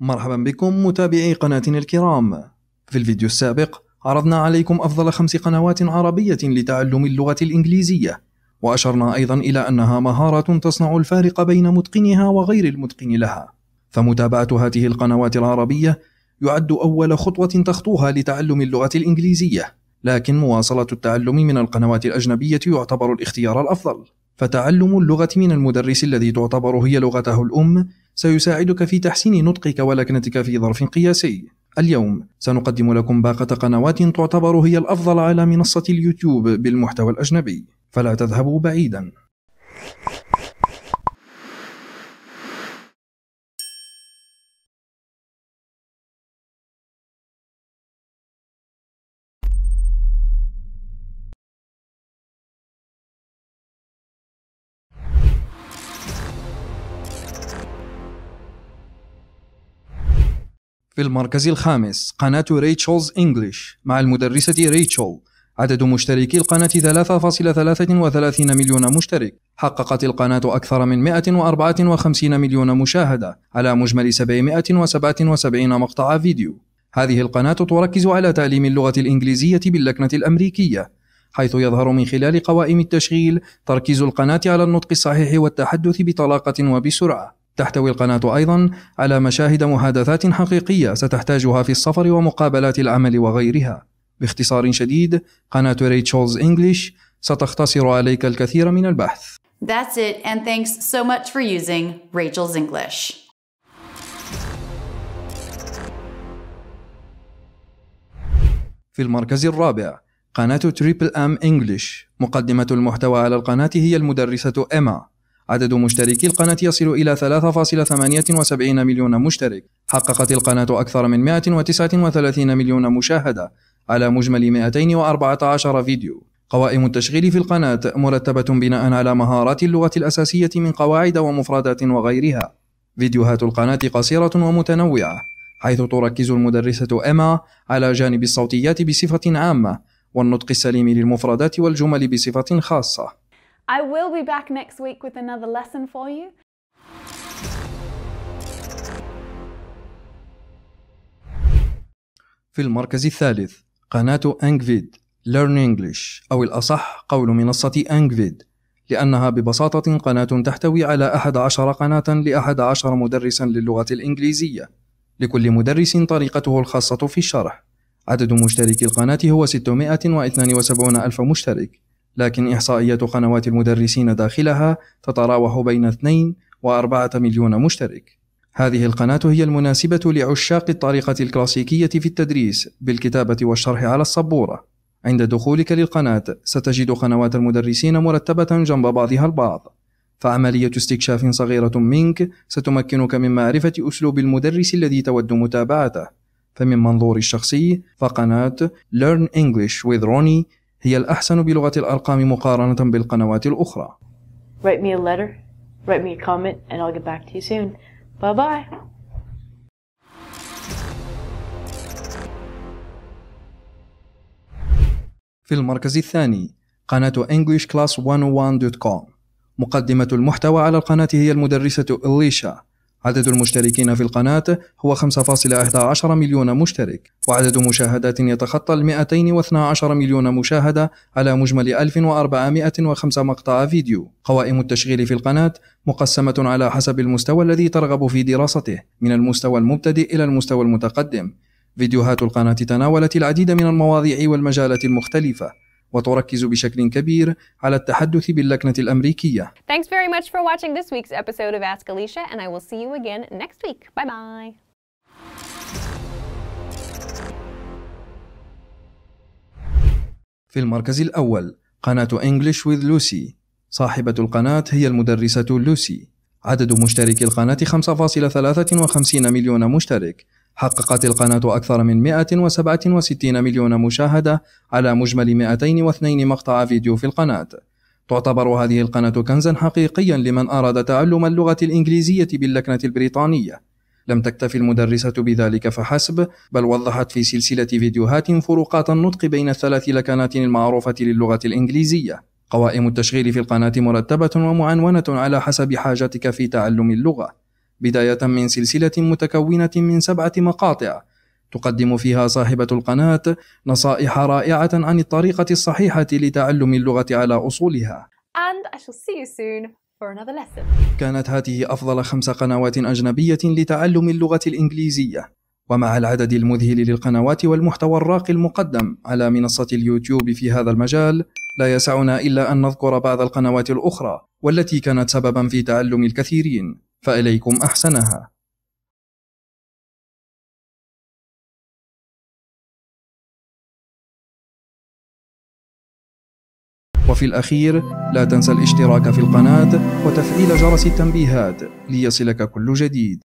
مرحبا بكم متابعي قناتنا الكرام في الفيديو السابق عرضنا عليكم أفضل خمس قنوات عربية لتعلم اللغة الإنجليزية وأشرنا أيضا إلى أنها مهارة تصنع الفارق بين متقنها وغير المتقن لها فمتابعة هذه القنوات العربية يعد أول خطوة تخطوها لتعلم اللغة الإنجليزية لكن مواصلة التعلم من القنوات الأجنبية يعتبر الاختيار الأفضل فتعلم اللغة من المدرس الذي تعتبر هي لغته الأم سيساعدك في تحسين نطقك ولكنتك في ظرف قياسي اليوم سنقدم لكم باقة قنوات تعتبر هي الأفضل على منصة اليوتيوب بالمحتوى الأجنبي فلا تذهبوا بعيدا في المركز الخامس قناة ريتشلز إنجليش مع المدرسة ريتشل عدد مشتركي القناة 3.33 مليون مشترك حققت القناة أكثر من 154 مليون مشاهدة على مجمل 777 مقطع فيديو هذه القناة تركز على تعليم اللغة الإنجليزية باللكنة الأمريكية حيث يظهر من خلال قوائم التشغيل تركيز القناة على النطق الصحيح والتحدث بطلاقة وبسرعة تحتوي القناة أيضا على مشاهد محادثات حقيقية ستحتاجها في السفر ومقابلات العمل وغيرها. باختصار شديد، قناة ريتشولز إنجليش ستختصر عليك الكثير من البحث. That's it and thanks so much for using Rachel's English. في المركز الرابع قناة تريبل أم إنجليش مقدمة المحتوى على القناة هي المدرسة إيما عدد مشتركي القناة يصل إلى 3.78 مليون مشترك حققت القناة أكثر من 139 مليون مشاهدة على مجمل 214 فيديو قوائم التشغيل في القناة مرتبة بناء على مهارات اللغة الأساسية من قواعد ومفردات وغيرها فيديوهات القناة قصيرة ومتنوعة حيث تركز المدرسة إما على جانب الصوتيات بصفة عامة والنطق السليم للمفردات والجمل بصفة خاصة I will be back next week with another lesson for you. في المركز الثالث قناة أنجفيد Learn English أو الأصح قول منصة أنجفيد لأنها ببساطة قناة تحتوي على أحد عشر قناة لأحد عشر مدرسا للغة الإنجليزية لكل مدرس طريقته الخاصة في الشرح عدد مشتركي القناة هو 672 ألف مشترك لكن إحصائيات قنوات المدرسين داخلها تتراوح بين 2 و4 مليون مشترك. هذه القناة هي المناسبة لعشاق الطريقة الكلاسيكية في التدريس بالكتابة والشرح على السبورة. عند دخولك للقناة ستجد قنوات المدرسين مرتبة جنب بعضها البعض. فعملية استكشاف صغيرة منك ستمكنك من معرفة أسلوب المدرس الذي تود متابعته. فمن منظوري الشخصي فقناة Learn English with Ronnie هي الأحسن بلغة الأرقام مقارنة بالقنوات الأخرى. Write me a letter, write me a comment, and I'll get back to you soon. Bye bye. في المركز الثاني قناة English Class 101.com مقدمة المحتوى على القناة هي المدرسة إليشا عدد المشتركين في القناة هو 5.11 مليون مشترك وعدد مشاهدات يتخطى ال 212 مليون مشاهدة على مجمل 1405 مقطع فيديو قوائم التشغيل في القناة مقسمة على حسب المستوى الذي ترغب في دراسته من المستوى المبتدئ إلى المستوى المتقدم فيديوهات القناة تناولت العديد من المواضيع والمجالات المختلفة وتركز بشكل كبير على التحدث باللكنة الأمريكية. Thanks very much for watching this week's episode of Ask Alicia and I will see you again next week. Bye bye. في المركز الأول قناة English with Lucy صاحبة القناة هي المدرسة لوسي عدد مشتركي القناة 5.53 مليون مشترك حققت القناة أكثر من 167 مليون مشاهدة على مجمل 202 مقطع فيديو في القناة. تعتبر هذه القناة كنزا حقيقيا لمن أراد تعلم اللغة الإنجليزية باللكنة البريطانية. لم تكتف المدرسة بذلك فحسب، بل وضحت في سلسلة فيديوهات فروقات النطق بين الثلاث لكنات المعروفة للغة الإنجليزية. قوائم التشغيل في القناة مرتبة ومعنونة على حسب حاجتك في تعلم اللغة. بداية من سلسلة متكونة من سبعة مقاطع تقدم فيها صاحبة القناة نصائح رائعة عن الطريقة الصحيحة لتعلم اللغة على أصولها. And I shall see you soon for another lesson. كانت هذه أفضل خمس قنوات أجنبية لتعلم اللغة الإنجليزية. ومع العدد المذهل للقنوات والمحتوى الراقي المقدم على منصة اليوتيوب في هذا المجال، لا يسعنا إلا أن نذكر بعض القنوات الأخرى والتي كانت سببا في تعلم الكثيرين. فإليكم أحسنها وفي الأخير لا تنسى الاشتراك في القناة وتفعيل جرس التنبيهات ليصلك كل جديد